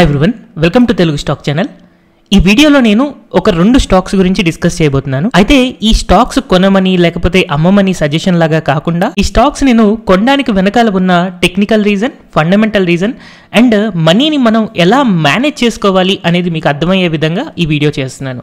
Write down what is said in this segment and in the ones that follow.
hi everyone welcome to Telugu stock channel ఈ వీడియోలో నేను ఒక రెండు స్టాక్స్ గురించి డిస్కస్ చేయబోతున్నాను అయితే ఈ స్టాక్స్ కొనమని లేకపోతే అమ్మమని సజెషన్ లాగా కాకుండా ఈ స్టాక్స్ నేను కొనడానికి వెనకాల ఉన్న technical reason fundamental reason and మనీని మనం ఎలా మేనేజ్ చేసుకోవాలి అనేది మీకు అర్థమయ్యే విధంగా ఈ వీడియో చేస్తున్నాను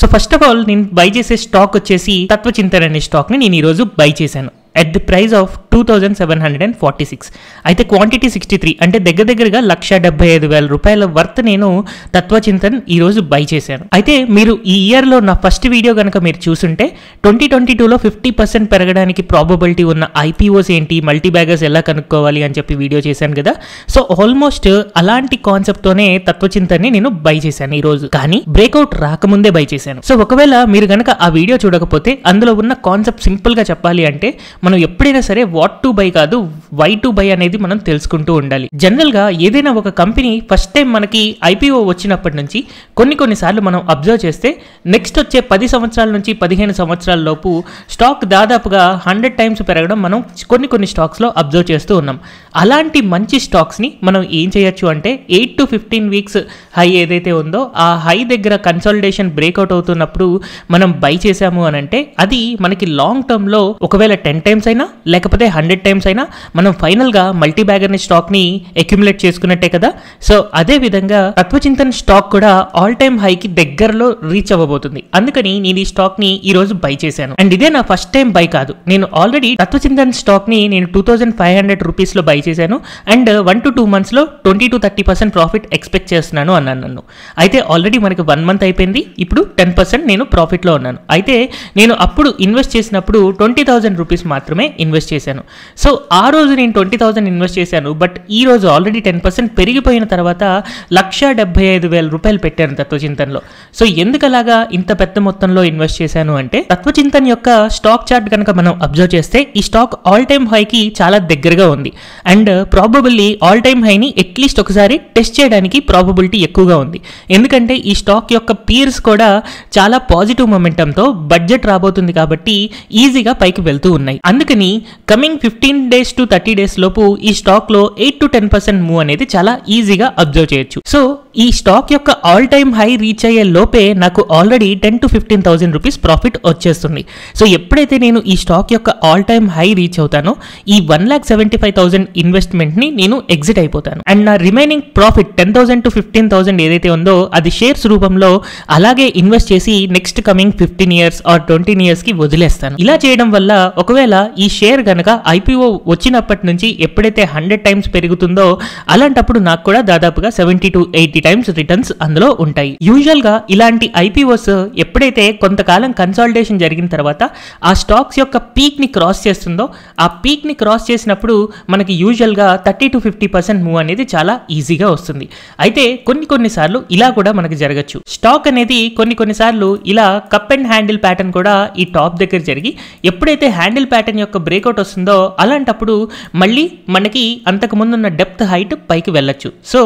సో ఫస్ట్ ఆఫ్ ఆల్ నేను బై చేసే స్టాక్ వచ్చేసి తత్వచింతన్ అనే స్టాక్ని నేను ఈరోజు బై చేశాను at the price of two thousand seven hundred and forty six అయితే క్వాంటిటీ సిక్స్టీ త్రీ అంటే దగ్గర దగ్గరగా లక్ష డెబ్బై ఐదు వేల రూపాయల వర్త్ నేను తత్వచింతన్ ఈరోజు బై చేశాను అయితే మీరు ఈ ఇయర్లో నా ఫస్ట్ వీడియో కనుక మీరు చూసుంటే ట్వంటీ ట్వంటీ టూలో ఫిఫ్టీ పర్సెంట్ పెరగడానికి ప్రాబబిలిటీ ఉన్న ఐపీఓస్ ఏంటి మల్టీ బ్యాగర్స్ ఎలా కనుక్కోవాలి అని చెప్పి వీడియో చేశాను కదా సో ఆల్మోస్ట్ అలాంటి కాన్సెప్ట్తోనే తత్వచింతన్ని నేను బై చేశాను ఈరోజు కానీ బ్రేక్అవుట్ రాకముందే బై చేశాను సో ఒకవేళ మీరు కనుక ఆ వీడియో చూడకపోతే అందులో ఉన్న కాన్సెప్ట్ సింపుల్గా చెప్పాలి అంటే మనం ఎప్పుడైనా సరే వాట్ టు బై కాదు వై టు బై అనేది మనం తెలుసుకుంటూ ఉండాలి జనరల్గా ఏదైనా ఒక కంపెనీ ఫస్ట్ టైం మనకి ఐపీఓ వచ్చినప్పటి నుంచి కొన్ని కొన్ని సార్లు మనం అబ్జర్వ్ చేస్తే నెక్స్ట్ వచ్చే పది సంవత్సరాల నుంచి పదిహేను సంవత్సరాల లోపు స్టాక్ దాదాపుగా హండ్రెడ్ టైమ్స్ పెరగడం మనం కొన్ని కొన్ని స్టాక్స్లో అబ్జర్వ్ చేస్తూ ఉన్నాం అలాంటి మంచి స్టాక్స్ని మనం ఏం చేయొచ్చు అంటే eight to fifteen weeks high ఏదైతే ఉందో ఆ హై దగ్గర కన్సల్టేషన్ బ్రేక్అవుట్ అవుతున్నప్పుడు మనం బై చేసాము అని అంటే అది మనకి లాంగ్ టర్మ్లో ఒకవేళ టెన్ టైమ్స్ టైమ్స్ అయినా లేకపోతే హండ్రెడ్ టైమ్స్ అయినా మనం ఫైనల్గా మల్టీ స్టాక్ స్టాక్ని అక్యుములేట్ చేసుకున్నట్టే కదా సో అదే విధంగా తత్వచింతన్ స్టాక్ కూడా ఆల్ టైమ్ హైకి దగ్గరలో రీచ్ అవ్వబోతుంది అందుకని నేను ఈ స్టాక్ని ఈ రోజు బై చేశాను అండ్ ఇదే నా ఫస్ట్ టైం బై కాదు నేను ఆల్రెడీ తత్వచింతన్ స్టాక్ని నేను టూ థౌజండ్ ఫైవ్ హండ్రెడ్ రూపీస్లో బై చేశాను అండ్ వన్ టు టూ మంత్స్లో twenty to thirty percent profit expect చేస్తున్నాను అన్నాను నన్ను అయితే ఆల్రెడీ మనకి వన్ మంత్ అయిపోయింది ఇప్పుడు టెన్ పర్సెంట్ నేను ప్రాఫిట్లో ఉన్నాను అయితే నేను అప్పుడు ఇన్వెస్ట్ చేసినప్పుడు ట్వంటీ థౌసండ్ రూపీస్ మాత్రమే ఇన్వెస్ట్ చేశాను సో ఆ రోజు నేను ట్వంటీ థౌసండ్ ఇన్వెస్ట్ చేశాను బట్ ఈ రోజు ఆల్రెడీ టెన్ పర్సెంట్ పెరిగిపోయిన తర్వాత లక్ష డెబ్బై ఐదు వేల రూపాయలు పెట్టాను తత్వచింతనలో సో ఎందుకలాగా ఇంత పెద్ద మొత్తంలో ఇన్వెస్ట్ చేశాను అంటే తత్వచింతన్ యొక్క స్టాక్ చార్ట్ కనుక మనం అబ్జర్వ్ చేస్తే ఈ స్టాక్ ఆల్ టైమ్ హైకి చాలా దగ్గరగా ఉంది అండ్ ప్రాబబుల్లీ ఆల్ టైమ్ హైని అట్లీస్ట్ ఒకసారి టెస్ట్ చేయడానికి ప్రాబబిలిటీ ఎక్కువగా ఉంది ఎందుకంటే ఈ స్టాక్ యొక్క పీర్స్ కూడా చాలా పాజిటివ్ మొమెంటంతో బడ్జెట్ రాబోతుంది కాబట్టి ఈజీగా పైకి వెళ్తూ ఉన్నాయి అందుకని coming fifteen days to thirty days లోపు ఈ స్టాక్లో eight to ten percent move అనేది చాలా ఈజీగా అబ్జర్వ్ చేయొచ్చు సో ఈ స్టాక్ యొక్క ఆల్ టైమ్ హై రీచ్ అయ్యే లోపే నాకు already ten to fifteen thousand rupees profit వచ్చేస్తుంది సో ఎప్పుడైతే నేను ఈ స్టాక్ యొక్క ఆల్ టైమ్ హై రీచ్ అవుతానో ఈ one lakh seventy five thousand ఇన్వెస్ట్మెంట్ని నేను ఎగ్జిట్ అయిపోతాను అండ్ నా remaining profit ten thousand to fifteen thousand ఏదైతే ఉందో అది షేర్స్ రూపంలో అలాగే ఇన్వెస్ట్ చేసి next coming fifteen years or twenty ఇయర్స్కి వదిలేస్తాను ఇలా చేయడం వల్ల ఒకవేళ ఒకవేళ ఈ షేర్ కనుక ఐపీఓ వచ్చినప్పటి నుంచి ఎప్పుడైతే హండ్రెడ్ టైమ్స్ పెరుగుతుందో అలాంటప్పుడు నాకు కూడా దాదాపుగా seventy to eighty times returns అందులో ఉంటాయి యూజువల్ గా ఇలాంటి ఐపీఓస్ ఎప్పుడైతే కొంతకాలం కన్సాలిడేషన్ జరిగిన తర్వాత ఆ స్టాక్స్ యొక్క పీక్ ని క్రాస్ చేస్తుందో ఆ పీక్ ని క్రాస్ చేసినప్పుడు మనకి గా thirty to fifty percent move అనేది చాలా ఈజీగా వస్తుంది అయితే కొన్ని కొన్నిసార్లు ఇలా కూడా మనకి జరగచ్చు స్టాక్ అనేది కొన్ని కొన్నిసార్లు ఇలా కప్ అండ్ హ్యాండిల్ ప్యాటర్న్ కూడా ఈ టాప్ దగ్గర జరిగి ఎప్పుడైతే హ్యాండిల్ ప్యాటర్న్ ప్యాటర్న్ యొక్క బ్రేక్అవుట్ వస్తుందో అలాంటప్పుడు మళ్ళీ మనకి అంతకుముందున్న డెప్త్ హైట్ పైకి వెళ్ళొచ్చు సో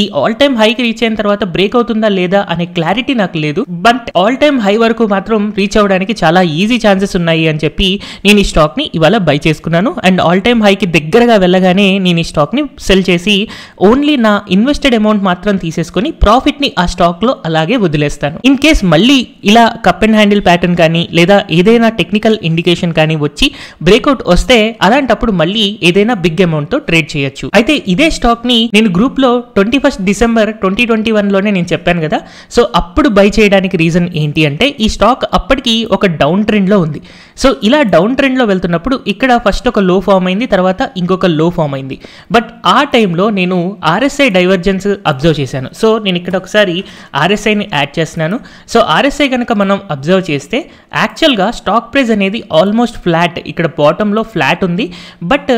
ఈ ఆల్ టైమ్ హైకి రీచ్ అయిన తర్వాత బ్రేక్ అవుతుందా లేదా అనే క్లారిటీ నాకు లేదు బట్ ఆల్ టైమ్ హై వరకు మాత్రం రీచ్ అవ్వడానికి చాలా ఈజీ ఛాన్సెస్ ఉన్నాయి అని చెప్పి నేను ఈ స్టాక్ని ఇవాళ బై చేసుకున్నాను అండ్ ఆల్ టైమ్ హైకి దగ్గరగా వెళ్ళగానే నేను ఈ స్టాక్ని సెల్ చేసి ఓన్లీ నా ఇన్వెస్టెడ్ అమౌంట్ మాత్రం తీసేసుకొని ప్రాఫిట్ని ఆ స్టాక్లో అలాగే వదిలేస్తాను ఇన్ కేస్ మళ్ళీ ఇలా కప్ అండ్ హ్యాండిల్ ప్యాటర్న్ కానీ లేదా ఏదైనా టెక్నికల్ ఇండికేషన్ కానీ వచ్చి బ్రేక్అవుట్ వస్తే అలాంటప్పుడు మళ్ళీ ఏదైనా బిగ్ అమౌంట్ తో ట్రేడ్ చేయొచ్చు అయితే ఇదే స్టాక్ ని నేను గ్రూప్ లో twenty first December twenty twenty one లోనే నేను చెప్పాను కదా సో అప్పుడు బై చేయడానికి రీజన్ ఏంటి అంటే ఈ స్టాక్ అప్పటికి ఒక డౌన్ ట్రెండ్ లో ఉంది సో ఇలా డౌన్ ట్రెండ్లో వెళ్తున్నప్పుడు ఇక్కడ ఫస్ట్ ఒక లో ఫామ్ అయింది తర్వాత ఇంకొక లో ఫామ్ అయింది బట్ ఆ టైంలో నేను ఆర్ఎస్ఐ డైవర్జెన్స్ అబ్జర్వ్ చేశాను సో నేను ఇక్కడ ఒకసారి ఆర్ఎస్ఐని యాడ్ చేస్తున్నాను సో ఆర్ఎస్ఐ కనుక మనం అబ్జర్వ్ చేస్తే యాక్చువల్గా స్టాక్ ప్రైస్ అనేది ఆల్మోస్ట్ ఫ్లాట్ ఇక్కడ బాటంలో ఫ్లాట్ ఉంది బట్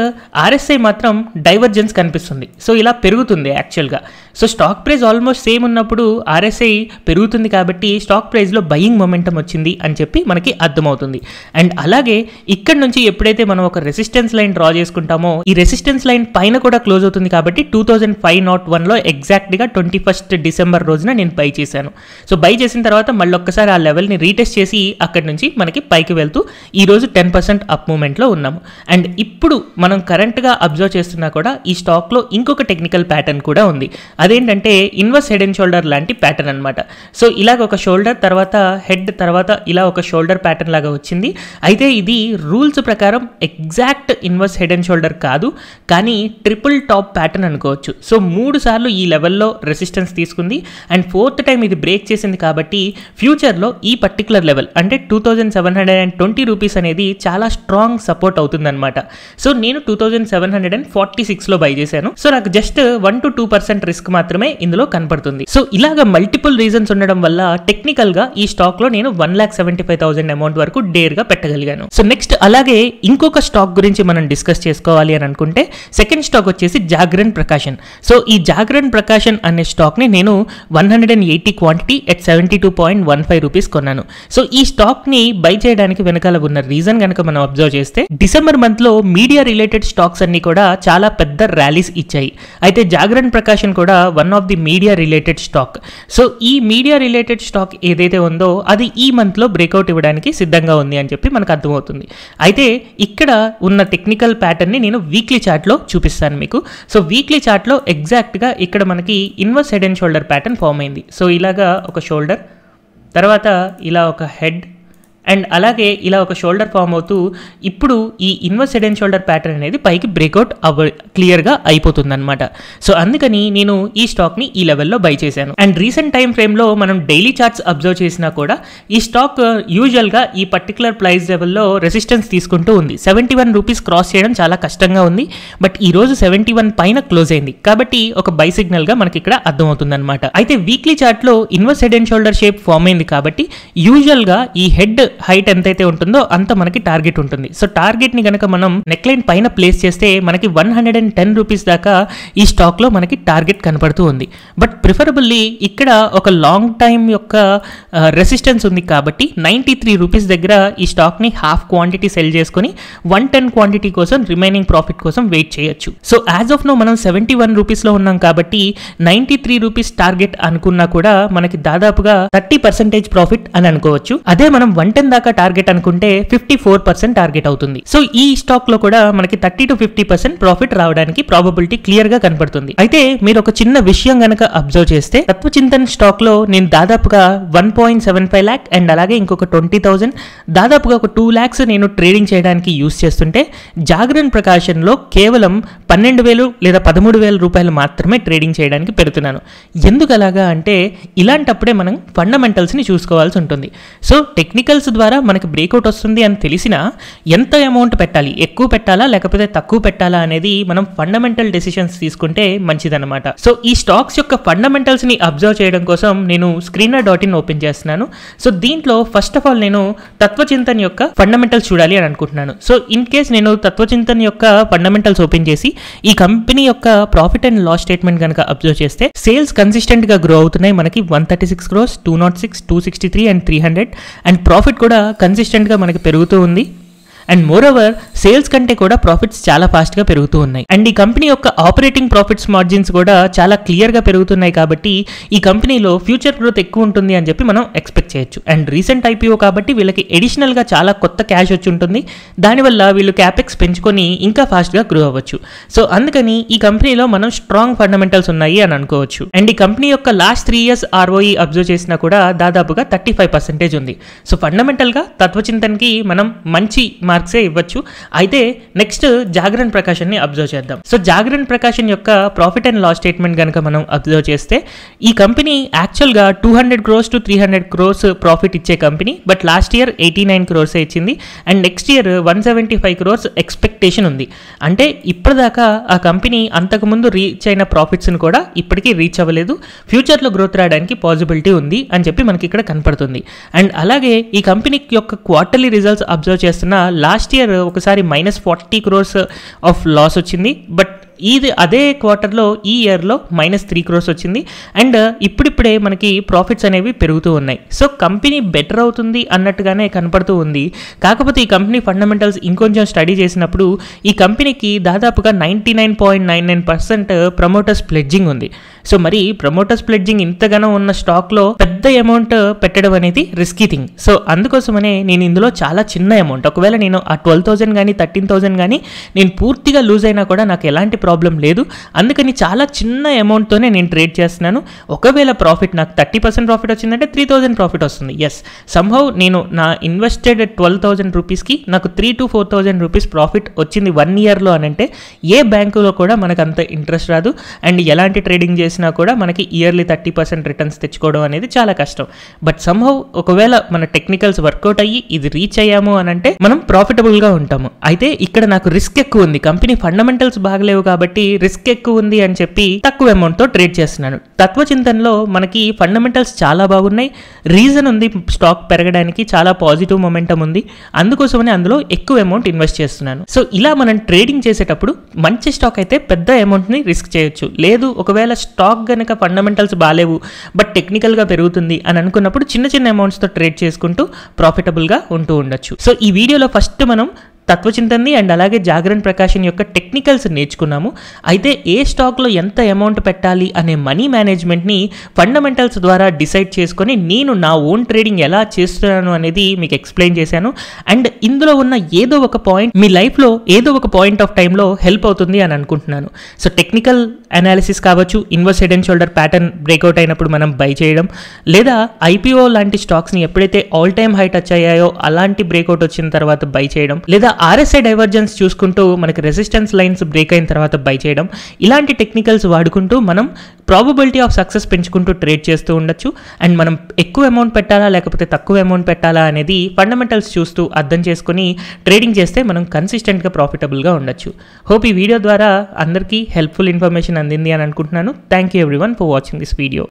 ఆర్ఎస్ఐ మాత్రం డైవర్జెన్స్ కనిపిస్తుంది సో ఇలా పెరుగుతుంది యాక్చువల్గా so stock price almost same ఉన్నప్పుడు ఆర్ఎస్ఐ పెరుగుతుంది కాబట్టి స్టాక్ ప్రైస్లో బయింగ్ మొమెంటం వచ్చింది అని చెప్పి మనకి అర్థమవుతుంది అండ్ అండ్ అలాగే ఇక్కడ నుంచి ఎప్పుడైతే మనం ఒక రెసిస్టెన్స్ లైన్ డ్రా చేసుకుంటామో ఈ రెసిస్టెన్స్ లైన్ పైన కూడా క్లోజ్ అవుతుంది కాబట్టి టూ థౌజండ్ ఫైవ్ నాట్ వన్లో ఎగ్జాక్ట్గా ట్వంటీ ఫస్ట్ డిసెంబర్ రోజున నేను బై చేశాను సో బై చేసిన తర్వాత మళ్ళీ ఒక్కసారి ఆ లెవెల్ని రీటెస్ట్ చేసి అక్కడ నుంచి మనకి పైకి వెళ్తూ ఈరోజు టెన్ పర్సెంట్ అప్ మూమెంట్లో ఉన్నాము అండ్ ఇప్పుడు మనం కరెంట్గా అబ్జర్వ్ చేస్తున్నా కూడా ఈ స్టాక్లో ఇంకొక టెక్నికల్ ప్యాటర్న్ కూడా ఉంది అదేంటంటే ఇన్వర్స్ హెడ్ అండ్ షోల్డర్ లాంటి ప్యాటర్న్ అనమాట సో ఇలాగ ఒక షోల్డర్ తర్వాత హెడ్ తర్వాత ఇలా ఒక షోల్డర్ ప్యాటర్న్ లాగా వచ్చింది అయితే ఇది రూల్స్ ప్రకారం exact inverse head and shoulder కాదు కానీ ట్రిపుల్ టాప్ ప్యాటర్న్ అనుకోవచ్చు సో మూడు సార్లు ఈ లెవెల్లో రెసిస్టెన్స్ తీసుకుంది అండ్ ఫోర్త్ టైం ఇది బ్రేక్ చేసింది కాబట్టి ఫ్యూచర్లో ఈ పర్టికులర్ లెవెల్ అంటే two thousand seven hundred and twenty rupees అనేది చాలా స్ట్రాంగ్ సపోర్ట్ అవుతుందన్నమాట సో నేను two thousand seven hundred and forty సిక్స్లో బై చేశాను సో నాకు just one to two percent risk మాత్రమే ఇందులో కనపడుతుంది సో ఇలాగ మల్టిపుల్ రీజన్స్ ఉండడం వల్ల టెక్నికల్గా ఈ స్టాక్లో నేను one lakh seventy five thousand amount వరకు డేర్గా పెట్ట పెట్టగలిగాను సో నెక్స్ట్ అలాగే ఇంకొక స్టాక్ గురించి మనం డిస్కస్ చేసుకోవాలి అని అనుకుంటే సెకండ్ స్టాక్ వచ్చేసి జాగ్రన్ ప్రకాశన్ సో ఈ జాగ్రన్ ప్రకాశన్ అనే స్టాక్ ని నేను one hundred and eighty quantity at seventy two point one five rupees కొన్నాను సో ఈ స్టాక్ ని బై చేయడానికి వెనకాల ఉన్న రీజన్ కనుక మనం అబ్జర్వ్ చేస్తే డిసెంబర్ మంత్ లో మీడియా రిలేటెడ్ స్టాక్స్ అన్ని కూడా చాలా పెద్ద ర్యాలీస్ ఇచ్చాయి అయితే జాగరణ్ ప్రకాశన్ కూడా one of the media related stock so ఈ మీడియా రిలేటెడ్ స్టాక్ ఏదైతే ఉందో అది ఈ మంత్ లో బ్రేక్అవుట్ ఇవ్వడానికి సిద్ధంగా ఉంది అని చెప్పి మనకు అర్థమవుతుంది అయితే ఇక్కడ ఉన్న టెక్నికల్ ప్యాటర్న్ని నేను వీక్లీ చార్ట్లో చూపిస్తాను మీకు సో వీక్లీ చార్ట్లో ఎగ్జాక్ట్గా ఇక్కడ మనకి inverse head and shoulder pattern form అయింది సో ఇలాగా ఒక షోల్డర్ తర్వాత ఇలా ఒక హెడ్ అండ్ అలాగే ఇలా ఒక షోల్డర్ ఫామ్ అవుతూ ఇప్పుడు ఈ inverse head and shoulder pattern అనేది పైకి బ్రేక్అవుట్ అవ క్లియర్గా అయిపోతుందన్నమాట సో అందుకని నేను ఈ స్టాక్ని ఈ లెవెల్లో బై చేశాను అండ్ రీసెంట్ టైం ఫ్రేమ్లో మనం డైలీ చార్ట్స్ అబ్జర్వ్ చేసినా కూడా ఈ స్టాక్ uh, యూజువల్గా ఈ పర్టికులర్ ప్రైస్ లెవెల్లో రెసిస్టెన్స్ తీసుకుంటూ ఉంది సెవెంటీ వన్ రూపీస్ క్రాస్ చేయడం చాలా కష్టంగా ఉంది బట్ ఈ రోజు సెవెంటీ వన్ పైన క్లోజ్ అయింది కాబట్టి ఒక బై సిగ్నల్గా మనకి ఇక్కడ అర్థమవుతుందన్నమాట అయితే వీక్లీ చార్ట్లో inverse head and shoulder shape form అయింది కాబట్టి యూజువల్గా ఈ హెడ్ హైట్ ఎంతైతే ఉంటుందో అంత మనకి టార్గెట్ ఉంటుంది సో టార్గెట్ని కనుక మనం నెక్లైన్ పైన ప్లేస్ చేస్తే మనకి one hundred and ten rupees దాకా ఈ స్టాక్ లో మనకి టార్గెట్ కనపడుతూ ఉంది బట్ ప్రిఫరబుల్లీ ఇక్కడ ఒక లాంగ్ టైం యొక్క రెసిస్టెన్స్ ఉంది కాబట్టి నైన్టీ త్రీ రూపీస్ దగ్గర ఈ స్టాక్ ని హాఫ్ క్వాంటిటీ సెల్ చేసుకొని వన్ టెన్ క్వాంటిటీ కోసం రిమైనింగ్ ప్రాఫిట్ కోసం వెయిట్ చేయొచ్చు సో యాజ్ ఆఫ్ నో మనం సెవెంటీ వన్ రూపీస్లో ఉన్నాం కాబట్టి నైన్టీ త్రీ రూపీస్ టార్గెట్ అనుకున్నా కూడా మనకి దాదాపుగా థర్టీ పర్సెంటేజ్ ప్రాఫిట్ అని అనుకోవచ్చు అదే మనం వన్ టెన్ మిలియన్ దాకా టార్గెట్ అనుకుంటే ఫిఫ్టీ ఫోర్ పర్సెంట్ టార్గెట్ అవుతుంది సో ఈ స్టాక్ లో కూడా మనకి thirty to fifty percent profit రావడానికి ప్రాబబిలిటీ క్లియర్ గా కనపడుతుంది అయితే మీరు ఒక చిన్న విషయం గనక అబ్జర్వ్ చేస్తే చింతన్ స్టాక్ లో నేను దాదాపుగా one point seven five lakh and అలాగే ఇంకొక ట్వంటీ థౌసండ్ దాదాపుగా ఒక టూ ల్యాక్స్ నేను ట్రేడింగ్ చేయడానికి యూస్ చేస్తుంటే జాగరణ్ లో కేవలం పన్నెండు వేలు లేదా పదమూడు వేల రూపాయలు మాత్రమే ట్రేడింగ్ చేయడానికి పెడుతున్నాను ఎందుకు అలాగా అంటే ఇలాంటప్పుడే మనం ఫండమెంటల్స్ ని చూసుకోవాల్సి ఉంటుంది సో టెక్నికల్స్ ద్వారా మనకి బ్రేక్అవుట్ వస్తుంది అని తెలిసినా ఎంత అమౌంట్ పెట్టాలి ఎక్కువ పెట్టాలా లేకపోతే తక్కువ పెట్టాలా అనేది మనం ఫండమెంటల్ డెసిషన్స్ తీసుకుంటే మంచిదన్నమాట సో ఈ స్టాక్స్ యొక్క ఫండమెంటల్స్ ని అబ్జర్వ్ చేయడం కోసం నేను స్క్రీనర్ డాట్ ఇన్ ఓపెన్ చేస్తున్నాను సో దీంట్లో ఫస్ట్ ఆఫ్ ఆల్ నేను తత్వచింతన్ యొక్క ఫండమెంటల్స్ చూడాలి అని అనుకుంటున్నాను సో ఇన్ కేస్ నేను తత్వచింతన్ యొక్క ఫండమెంటల్స్ ఓపెన్ చేసి ఈ కంపెనీ యొక్క ప్రాఫిట్ అండ్ లాస్ స్టేట్మెంట్ కనుక అబ్జర్వ్ చేస్తే సేల్స్ కన్సిస్టెంట్ గా గ్రో అవుతున్నాయి మనకి one thirty six crores two naught six two sixty three and three hundred and profit కూడా కూడా కన్సిస్టెంట్గా మనకి పెరుగుతూ ఉంది అండ్ మోరోవర్ సేల్స్ కంటే కూడా ప్రాఫిట్స్ చాలా ఫాస్ట్గా పెరుగుతూ ఉన్నాయి అండ్ ఈ కంపెనీ యొక్క ఆపరేటింగ్ ప్రాఫిట్స్ మార్జిన్స్ కూడా చాలా క్లియర్ గా పెరుగుతున్నాయి కాబట్టి ఈ కంపెనీలో ఫ్యూచర్ గ్రోత్ ఎక్కువ ఉంటుంది అని చెప్పి మనం ఎక్స్పెక్ట్ చేయొచ్చు అండ్ రీసెంట్ ఐపీఓ కాబట్టి వీళ్ళకి ఎడిషనల్గా చాలా కొత్త క్యాష్ వచ్చి ఉంటుంది దానివల్ల వీళ్ళు క్యాపెక్స్ పెంచుకొని ఇంకా ఫాస్ట్గా గ్రో అవ్వచ్చు సో అందుకని ఈ కంపెనీలో మనం స్ట్రాంగ్ ఫండమెంటల్స్ ఉన్నాయి అని అనుకోవచ్చు అండ్ ఈ కంపెనీ యొక్క last three years ROE observe చేసినా కూడా దాదాపుగా థర్టీ ఫైవ్ పర్సెంటేజ్ ఉంది సో ఫండమెంటల్గా తత్వచింతన్కి మనం మంచి మార్క్ మార్క్సే ఇవ్వచ్చు అయితే నెక్స్ట్ జాగరణ్ ని అబ్జర్వ్ చేద్దాం సో జాగరణ్ ప్రకాశన్ యొక్క ప్రాఫిట్ అండ్ లాస్ స్టేట్మెంట్ కనుక మనం అబ్జర్వ్ చేస్తే ఈ కంపెనీ యాక్చువల్గా two hundred crores to three hundred crores profit ఇచ్చే company but last year eighty nine crores ఇచ్చింది and next year one seventy five crores expectation ఉంది అంటే ఇప్పటిదాకా ఆ కంపెనీ అంతకుముందు రీచ్ అయిన ప్రాఫిట్స్ ను కూడా ఇప్పటికీ రీచ్ అవ్వలేదు ఫ్యూచర్లో గ్రోత్ రావడానికి పాసిబిలిటీ ఉంది అని చెప్పి మనకి ఇక్కడ కనపడుతుంది అండ్ అలాగే ఈ కంపెనీ యొక్క క్వార్టర్లీ రిజల్ట్స్ అబ్జర్వ్ చేస్తున్న లాస్ట్ ఇయర్ ఒకసారి minus forty crores of loss వచ్చింది బట్ ఇది అదే క్వార్టర్లో ఈ ఇయర్లో మైనస్ త్రీ క్రోర్స్ వచ్చింది అండ్ ఇప్పుడిప్పుడే మనకి ప్రాఫిట్స్ అనేవి పెరుగుతూ ఉన్నాయి సో కంపెనీ బెటర్ అవుతుంది అన్నట్టుగానే కనపడుతూ ఉంది కాకపోతే ఈ కంపెనీ ఫండమెంటల్స్ ఇంకొంచెం స్టడీ చేసినప్పుడు ఈ కంపెనీకి దాదాపుగా ninety nine point nine nine percent promoters pledging ఉంది సో మరి ప్రమోటర్స్ ప్లెడ్జింగ్ ఇంతగానో ఉన్న స్టాక్లో పెద్ద అమౌంట్ పెట్టడం అనేది రిస్కీ థింగ్ సో అందుకోసమనే నేను ఇందులో చాలా చిన్న అమౌంట్ ఒకవేళ నేను ఆ ట్వెల్వ్ థౌసండ్ కానీ థర్టీన్ థౌసండ్ కానీ నేను పూర్తిగా లూజ్ అయినా కూడా నాకు ఎలాంటి ప్రాబ్లం లేదు అందుకని చాలా చిన్న అమౌంట్తోనే నేను ట్రేడ్ చేస్తున్నాను ఒకవేళ ప్రాఫిట్ నాకు థర్టీ పర్సెంట్ ప్రాఫిట్ వచ్చిందంటే త్రీ థౌసండ్ ప్రాఫిట్ వస్తుంది ఎస్ సంభవ్ నేను నా ఇన్వెస్టెడ్ ట్వెల్వ్ థౌసండ్ రూపీస్కి నాకు three to four thousand rupees profit వచ్చింది వన్ ఇయర్లో అని అంటే ఏ బ్యాంకులో కూడా మనకు అంత ఇంట్రెస్ట్ రాదు అండ్ ఎలాంటి ట్రేడింగ్ చేసినా కూడా మనకి ఇయర్లీ థర్టీ పర్సెంట్ రిటర్న్స్ తెచ్చుకోవడం అనేది చాలా చాలా కష్టం బట్ సంహౌ ఒకవేళ మన టెక్నికల్స్ వర్కౌట్ అయ్యి ఇది రీచ్ అయ్యాము అని అంటే మనం ప్రాఫిటబుల్గా ఉంటాము అయితే ఇక్కడ నాకు రిస్క్ ఎక్కువ ఉంది కంపెనీ ఫండమెంటల్స్ బాగలేవు కాబట్టి రిస్క్ ఎక్కువ ఉంది అని చెప్పి తక్కువ అమౌంట్తో ట్రేడ్ చేస్తున్నాను తత్వచింతనలో మనకి ఫండమెంటల్స్ చాలా బాగున్నాయి రీజన్ ఉంది స్టాక్ పెరగడానికి చాలా పాజిటివ్ మొమెంటం ఉంది అందుకోసమని అందులో ఎక్కువ అమౌంట్ ఇన్వెస్ట్ చేస్తున్నాను సో ఇలా మనం ట్రేడింగ్ చేసేటప్పుడు మంచి స్టాక్ అయితే పెద్ద అమౌంట్ని రిస్క్ చేయొచ్చు లేదు ఒకవేళ స్టాక్ గనక ఫండమెంటల్స్ బాగాలేవు బట్ టెక్నికల్గా పెరుగుతుంది పెరుగుతుంది అని అనుకున్నప్పుడు చిన్న చిన్న అమౌంట్స్తో ట్రేడ్ చేసుకుంటూ ప్రాఫిటబుల్గా ఉంటూ ఉండొచ్చు సో ఈ వీడియోలో ఫస్ట్ మనం తత్వచింతన్ని అండ్ అలాగే జాగరణ్ ప్రకాశన్ యొక్క టెక్నికల్స్ నేర్చుకున్నాము అయితే ఏ స్టాక్లో ఎంత అమౌంట్ పెట్టాలి అనే మనీ మేనేజ్మెంట్ని ఫండమెంటల్స్ ద్వారా డిసైడ్ చేసుకొని నేను నా ఓన్ ట్రేడింగ్ ఎలా చేస్తున్నాను అనేది మీకు ఎక్స్ప్లెయిన్ చేశాను అండ్ ఇందులో ఉన్న ఏదో ఒక పాయింట్ మీ లైఫ్లో ఏదో ఒక పాయింట్ ఆఫ్ టైంలో హెల్ప్ అవుతుంది అని అనుకుంటున్నాను సో టెక్నికల్ అనాలిసిస్ కావచ్చు inverse head and shoulder pattern breakout అయినప్పుడు మనం బై చేయడం లేదా ఐపీఓ లాంటి స్టాక్స్ని ఎప్పుడైతే ఆల్ టైమ్ హై టచ్ అయ్యాయో అలాంటి బ్రేక్అవుట్ వచ్చిన తర్వాత బై చేయడం లేదా ఆర్ఎస్ఐ డైవర్జెన్స్ చూసుకుంటూ మనకి రెసిస్టెన్స్ లైన్స్ బ్రేక్ అయిన తర్వాత బై చేయడం ఇలాంటి టెక్నికల్స్ వాడుకుంటూ మనం ప్రాబబిలిటీ ఆఫ్ సక్సెస్ పెంచుకుంటూ ట్రేడ్ చేస్తూ ఉండొచ్చు అండ్ మనం ఎక్కువ అమౌంట్ పెట్టాలా లేకపోతే తక్కువ అమౌంట్ పెట్టాలా అనేది ఫండమెంటల్స్ చూస్తూ అర్థం చేసుకుని ట్రేడింగ్ చేస్తే మనం కన్సిస్టెంట్గా ప్రాఫిటబుల్గా ఉండొచ్చు హోప్ ఈ వీడియో ద్వారా అందరికీ హెల్ప్ఫుల్ ఇన్ఫర్మేషన్ అందింది అని అనుకుంటున్నాను thank you everyone for watching this video